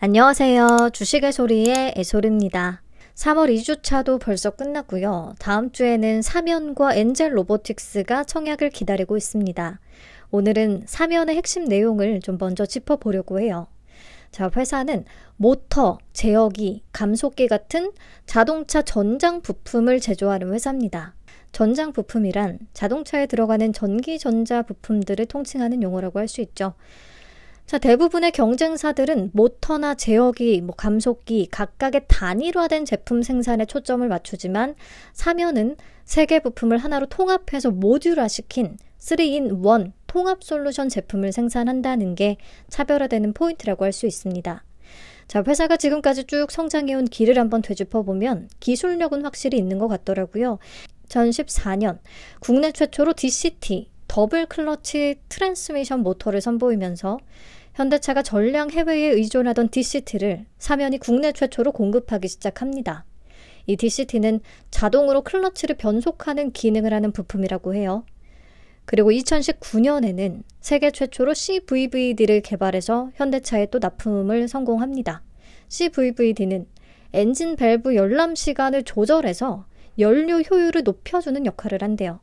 안녕하세요. 주식의 소리의 애솔입니다. 3월 2주차도 벌써 끝났고요. 다음 주에는 사면과 엔젤 로보틱스가 청약을 기다리고 있습니다. 오늘은 사면의 핵심 내용을 좀 먼저 짚어보려고 해요. 자, 회사는 모터, 제어기, 감속기 같은 자동차 전장 부품을 제조하는 회사입니다. 전장 부품이란 자동차에 들어가는 전기 전자 부품들을 통칭하는 용어라고 할 수 있죠. 자, 대부분의 경쟁사들은 모터나 제어기, 뭐 감속기 각각의 단일화된 제품 생산에 초점을 맞추지만 사면은 세개 부품을 하나로 통합해서 모듈화시킨 3인 1 통합 솔루션 제품을 생산한다는 게 차별화되는 포인트라고 할 수 있습니다. 자, 회사가 지금까지 쭉 성장해온 길을 한번 되짚어 보면 기술력은 확실히 있는 것 같더라고요. 2014년 국내 최초로 DCT 더블 클러치 트랜스미션 모터를 선보이면서 현대차가 전량 해외에 의존하던 DCT를 사면이 국내 최초로 공급하기 시작합니다. 이 DCT는 자동으로 클러치를 변속하는 기능을 하는 부품이라고 해요. 그리고 2019년에는 세계 최초로 CVVD를 개발해서 현대차에 또 납품을 성공합니다. CVVD는 엔진 밸브 열람 시간을 조절해서 연료 효율을 높여주는 역할을 한대요.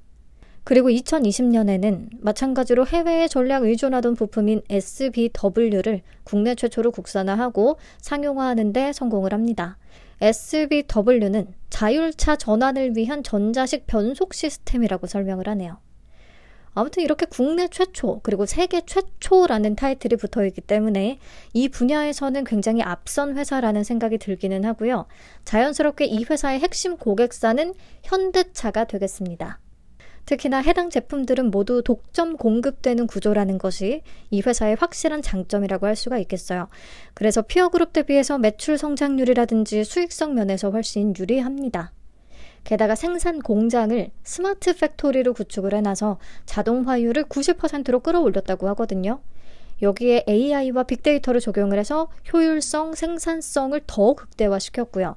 그리고 2020년에는 마찬가지로 해외에 전략 의존하던 부품인 SBW를 국내 최초로 국산화하고 상용화하는 데 성공을 합니다. SBW는 자율차 전환을 위한 전자식 변속 시스템이라고 설명을 하네요. 아무튼 이렇게 국내 최초 그리고 세계 최초라는 타이틀이 붙어 있기 때문에 이 분야에서는 굉장히 앞선 회사라는 생각이 들기는 하고요. 자연스럽게 이 회사의 핵심 고객사는 현대차가 되겠습니다. 특히나 해당 제품들은 모두 독점 공급되는 구조라는 것이 이 회사의 확실한 장점이라고 할 수가 있겠어요. 그래서 피어 그룹 대비해서 매출 성장률이라든지 수익성 면에서 훨씬 유리합니다. 게다가 생산 공장을 스마트 팩토리로 구축을 해놔서 자동화율을 90%로 끌어올렸다고 하거든요. 여기에 AI와 빅데이터를 적용을 해서 효율성, 생산성을 더 극대화시켰고요.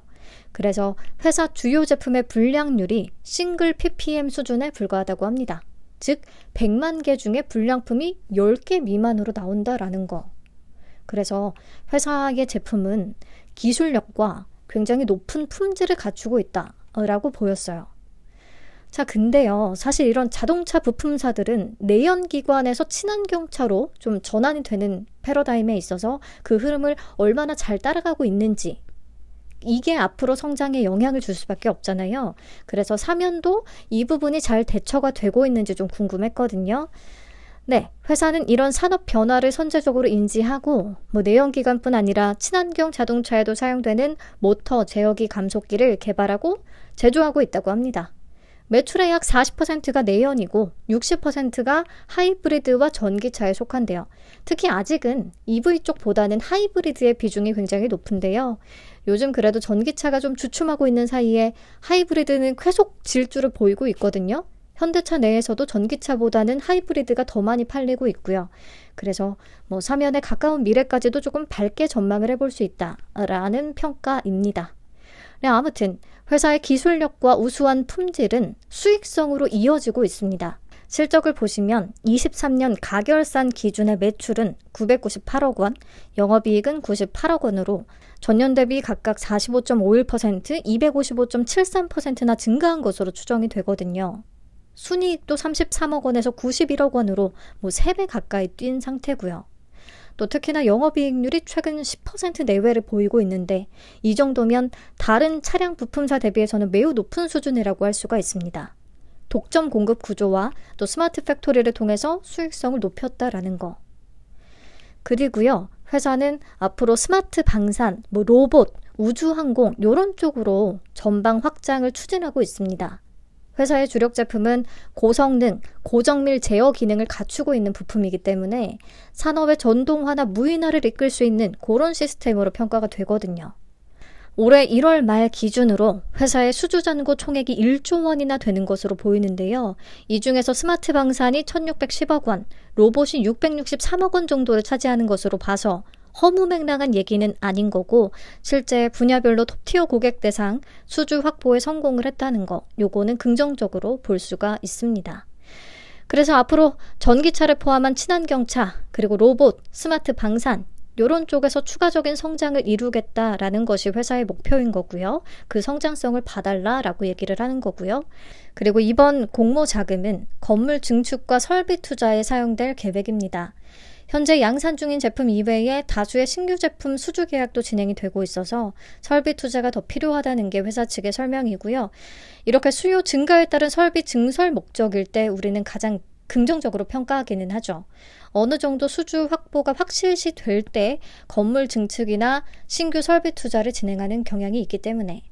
그래서 회사 주요 제품의 불량률이 싱글 ppm 수준에 불과하다고 합니다. 즉, 100만 개 중에 불량품이 10개 미만으로 나온다라는 거. 그래서 회사의 제품은 기술력과 굉장히 높은 품질을 갖추고 있다라고 보였어요. 자, 근데요. 사실 이런 자동차 부품사들은 내연기관에서 친환경차로 좀 전환이 되는 패러다임에 있어서 그 흐름을 얼마나 잘 따라가고 있는지 이게 앞으로 성장에 영향을 줄 수밖에 없잖아요. 그래서 사면도 이 부분이 잘 대처가 되고 있는지 좀 궁금했거든요. 네, 회사는 이런 산업 변화를 선제적으로 인지하고 뭐 내연기관뿐 아니라 친환경 자동차에도 사용되는 모터 제어기 감속기를 개발하고 제조하고 있다고 합니다. 매출의 약 40%가 내연이고 60%가 하이브리드와 전기차에 속한데요. 특히 아직은 EV 쪽보다는 하이브리드의 비중이 굉장히 높은데요. 요즘 그래도 전기차가 좀 주춤하고 있는 사이에 하이브리드는 쾌속 질주를 보이고 있거든요. 현대차 내에서도 전기차보다는 하이브리드가 더 많이 팔리고 있고요. 그래서 뭐 사면에 가까운 미래까지도 조금 밝게 전망을 해볼 수 있다라는 평가입니다. 네, 아무튼 회사의 기술력과 우수한 품질은 수익성으로 이어지고 있습니다. 실적을 보시면 23년 가결산 기준의 매출은 998억 원, 영업이익은 98억 원으로 전년 대비 각각 45.51%, 255.73%나 증가한 것으로 추정이 되거든요. 순이익도 33억 원에서 91억 원으로 뭐 3배 가까이 뛴 상태고요. 또 특히나 영업이익률이 최근 10% 내외를 보이고 있는데 이 정도면 다른 차량 부품사 대비해서는 매우 높은 수준이라고 할 수가 있습니다. 독점 공급 구조와 또 스마트 팩토리를 통해서 수익성을 높였다라는 거. 그리고요, 회사는 앞으로 스마트 방산, 뭐 로봇, 우주항공, 요런 쪽으로 전방 확장을 추진하고 있습니다. 회사의 주력 제품은 고성능, 고정밀 제어 기능을 갖추고 있는 부품이기 때문에 산업의 전동화나 무인화를 이끌 수 있는 그런 시스템으로 평가가 되거든요. 올해 1월 말 기준으로 회사의 수주잔고 총액이 1조 원이나 되는 것으로 보이는데요. 이 중에서 스마트 방산이 1610억 원, 로봇이 663억 원 정도를 차지하는 것으로 봐서 허무맹랑한 얘기는 아닌 거고 실제 분야별로 톱티어 고객 대상 수주 확보에 성공을 했다는 거 요거는 긍정적으로 볼 수가 있습니다. 그래서 앞으로 전기차를 포함한 친환경차 그리고 로봇, 스마트 방산 요런 쪽에서 추가적인 성장을 이루겠다라는 것이 회사의 목표인 거고요. 그 성장성을 봐달라라고 얘기를 하는 거고요. 그리고 이번 공모 자금은 건물 증축과 설비 투자에 사용될 계획입니다. 현재 양산 중인 제품 이외에 다수의 신규 제품 수주 계약도 진행이 되고 있어서 설비 투자가 더 필요하다는 게 회사 측의 설명이고요. 이렇게 수요 증가에 따른 설비 증설 목적일 때 우리는 가장 긍정적으로 평가하기는 하죠. 어느 정도 수주 확보가 확실시 될 때 건물 증축이나 신규 설비 투자를 진행하는 경향이 있기 때문에.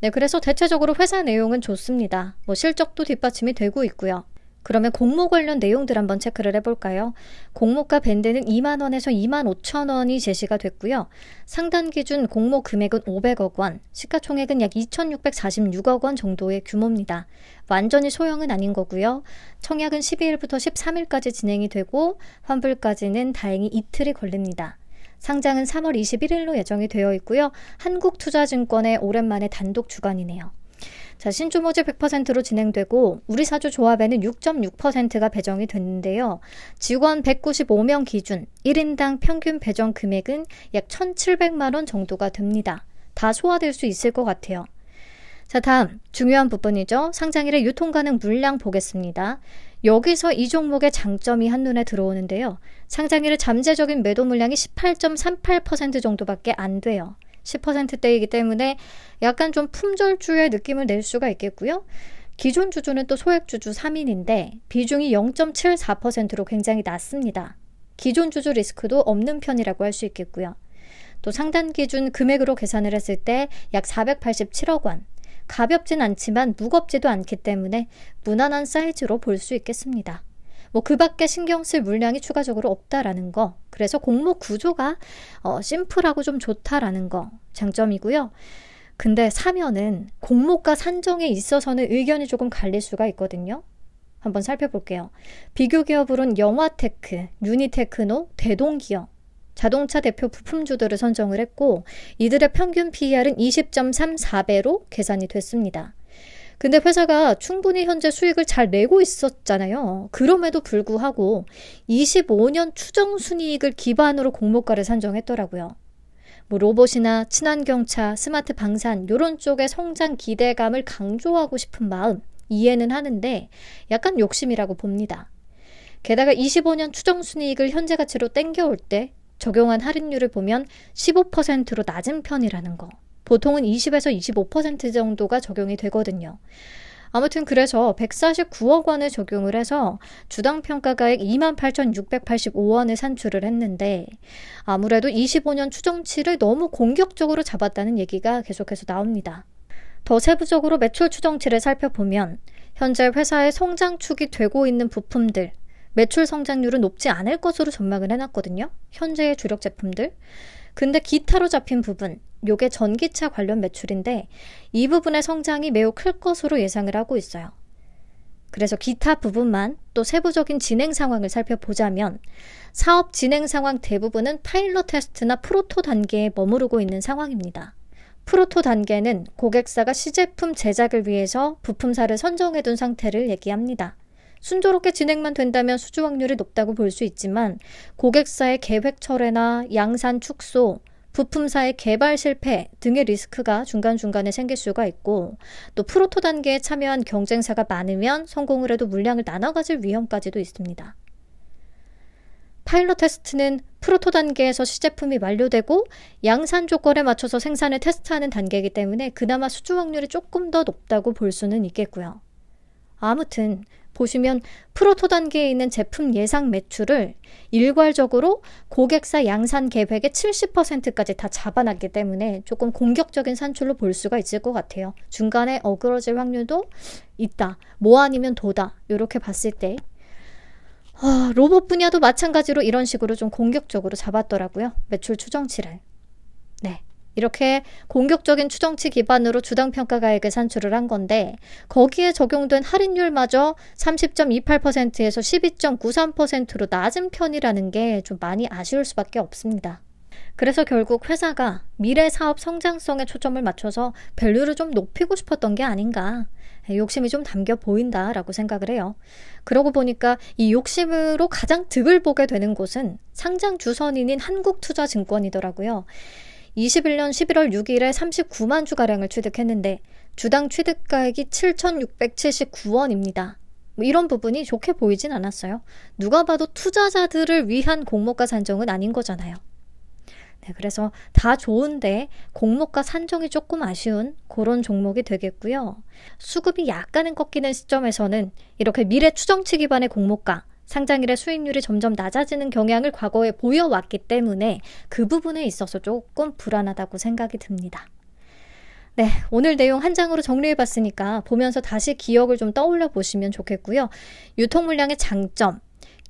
네, 그래서 대체적으로 회사 내용은 좋습니다. 뭐 실적도 뒷받침이 되고 있고요. 그러면 공모 관련 내용들 한번 체크를 해볼까요? 공모가 밴드는 2만 원에서 2만 5천 원이 제시가 됐고요. 상단 기준 공모 금액은 500억 원, 시가총액은 약 2,646억 원 정도의 규모입니다. 완전히 소형은 아닌 거고요. 청약은 12일부터 13일까지 진행이 되고 환불까지는 다행히 이틀이 걸립니다. 상장은 3월 21일로 예정이 되어 있고요. 한국투자증권의 오랜만에 단독 주관이네요. 자, 신주모집 100%로 진행되고 우리 사주 조합에는 6.6%가 배정이 됐는데요. 직원 195명 기준 1인당 평균 배정 금액은 약 1,700만 원 정도가 됩니다. 다 소화될 수 있을 것 같아요. 자, 다음 중요한 부분이죠. 상장일의 유통 가능 물량 보겠습니다. 여기서 이 종목의 장점이 한눈에 들어오는데요. 상장일의 잠재적인 매도 물량이 18.38% 정도밖에 안 돼요. 10%대이기 때문에 약간 좀 품절주의 느낌을 낼 수가 있겠고요. 기존 주주는 또 소액주주 3인인데 비중이 0.74%로 굉장히 낮습니다. 기존 주주 리스크도 없는 편이라고 할 수 있겠고요. 또 상단 기준 금액으로 계산을 했을 때 약 487억 원. 가볍진 않지만 무겁지도 않기 때문에 무난한 사이즈로 볼 수 있겠습니다. 뭐그 밖에 신경 쓸 물량이 추가적으로 없다라는 거. 그래서 공모 구조가 어, 심플하고 좀 좋다라는 거 장점이고요. 근데 사면은 공모가 산정에 있어서는 의견이 조금 갈릴 수가 있거든요. 한번 살펴볼게요. 비교 기업으론 영화테크, 유니테크노, 대동기업, 자동차 대표 부품주들을 선정을 했고 이들의 평균 PER은 20.34배로 계산이 됐습니다. 근데 회사가 충분히 현재 수익을 잘 내고 있었잖아요. 그럼에도 불구하고 25년 추정 순이익을 기반으로 공모가를 산정했더라고요. 뭐 로봇이나 친환경차, 스마트 방산 요런 쪽의 성장 기대감을 강조하고 싶은 마음 이해는 하는데 약간 욕심이라고 봅니다. 게다가 25년 추정 순이익을 현재 가치로 땡겨올 때 적용한 할인율을 보면 15%로 낮은 편이라는 거. 보통은 20에서 25% 정도가 적용이 되거든요. 아무튼 그래서 149억 원을 적용을 해서 주당 평가가액 28,685원을 산출을 했는데 아무래도 25년 추정치를 너무 공격적으로 잡았다는 얘기가 계속해서 나옵니다. 더 세부적으로 매출 추정치를 살펴보면 현재 회사의 성장축이 되고 있는 부품들 매출 성장률은 높지 않을 것으로 전망을 해놨거든요. 현재의 주력 제품들. 근데 기타로 잡힌 부분, 요게 전기차 관련 매출인데 이 부분의 성장이 매우 클 것으로 예상을 하고 있어요. 그래서 기타 부분만 또 세부적인 진행 상황을 살펴보자면 사업 진행 상황 대부분은 파일럿 테스트나 프로토 단계에 머무르고 있는 상황입니다. 프로토 단계는 고객사가 시제품 제작을 위해서 부품사를 선정해둔 상태를 얘기합니다. 순조롭게 진행만 된다면 수주 확률이 높다고 볼 수 있지만 고객사의 계획 철회나 양산 축소, 부품사의 개발 실패 등의 리스크가 중간중간에 생길 수가 있고 또 프로토 단계에 참여한 경쟁사가 많으면 성공을 해도 물량을 나눠 가질 위험까지도 있습니다. 파일럿 테스트는 프로토 단계에서 시제품이 완료되고 양산 조건에 맞춰서 생산을 테스트하는 단계이기 때문에 그나마 수주 확률이 조금 더 높다고 볼 수는 있겠고요. 아무튼 보시면 프로토 단계에 있는 제품 예상 매출을 일괄적으로 고객사 양산 계획의 70%까지 다 잡아놨기 때문에 조금 공격적인 산출로 볼 수가 있을 것 같아요. 중간에 어그러질 확률도 있다. 뭐 아니면 도다. 이렇게 봤을 때 어, 로봇 분야도 마찬가지로 이런 식으로 좀 공격적으로 잡았더라고요. 매출 추정치를. 이렇게 공격적인 추정치 기반으로 주당 평가가액을 산출을 한 건데 거기에 적용된 할인율마저 30.28%에서 12.93%로 낮은 편이라는 게 좀 많이 아쉬울 수밖에 없습니다. 그래서 결국 회사가 미래 사업 성장성에 초점을 맞춰서 밸류를 좀 높이고 싶었던 게 아닌가. 예, 욕심이 좀 담겨 보인다라고 생각을 해요. 그러고 보니까 이 욕심으로 가장 득을 보게 되는 곳은 상장 주선인인 한국투자증권이더라고요. 21년 11월 6일에 39만 주가량을 취득했는데 주당 취득가액이 7,679원입니다. 뭐 이런 부분이 좋게 보이진 않았어요. 누가 봐도 투자자들을 위한 공모가 산정은 아닌 거잖아요. 네, 그래서 다 좋은데 공모가 산정이 조금 아쉬운 그런 종목이 되겠고요. 수급이 약간은 꺾이는 시점에서는 이렇게 미래 추정치 기반의 공모가 상장일의 수익률이 점점 낮아지는 경향을 과거에 보여왔기 때문에 그 부분에 있어서 조금 불안하다고 생각이 듭니다. 네, 오늘 내용 한 장으로 정리해봤으니까 보면서 다시 기억을 좀 떠올려 보시면 좋겠고요. 유통 물량의 장점,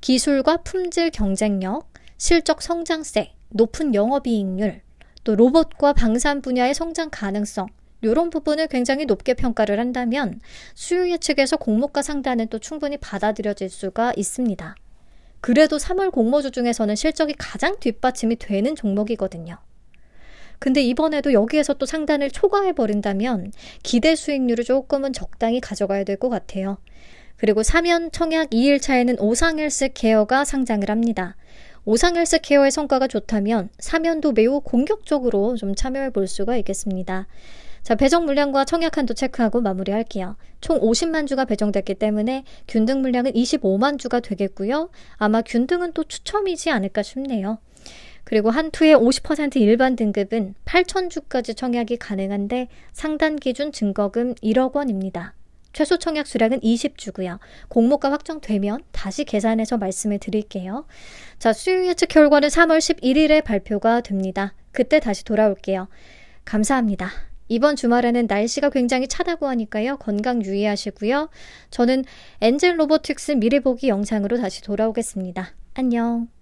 기술과 품질 경쟁력, 실적 성장세, 높은 영업이익률, 또 로봇과 방산 분야의 성장 가능성, 이런 부분을 굉장히 높게 평가를 한다면 수요 예측에서 공모가 상단은 또 충분히 받아들여질 수가 있습니다. 그래도 3월 공모주 중에서는 실적이 가장 뒷받침이 되는 종목이거든요. 근데 이번에도 여기에서 또 상단을 초과해버린다면 기대 수익률을 조금은 적당히 가져가야 될 것 같아요. 그리고 3연 청약 2일차에는 오상헬스 케어가 상장을 합니다. 오상헬스 케어의 성과가 좋다면 3연도 매우 공격적으로 좀 참여해 볼 수가 있겠습니다. 자, 배정 물량과 청약 한도 체크하고 마무리할게요. 총 50만 주가 배정됐기 때문에 균등 물량은 25만 주가 되겠고요. 아마 균등은 또 추첨이지 않을까 싶네요. 그리고 한투의 50% 일반 등급은 8천 주까지 청약이 가능한데 상단 기준 증거금 1억 원입니다. 최소 청약 수량은 20주고요. 공모가 확정되면 다시 계산해서 말씀을 드릴게요. 자, 수요 예측 결과는 3월 11일에 발표가 됩니다. 그때 다시 돌아올게요. 감사합니다. 이번 주말에는 날씨가 굉장히 차다고 하니까요. 건강 유의하시고요. 저는 엔젤 로보틱스 미리 보기 영상으로 다시 돌아오겠습니다. 안녕.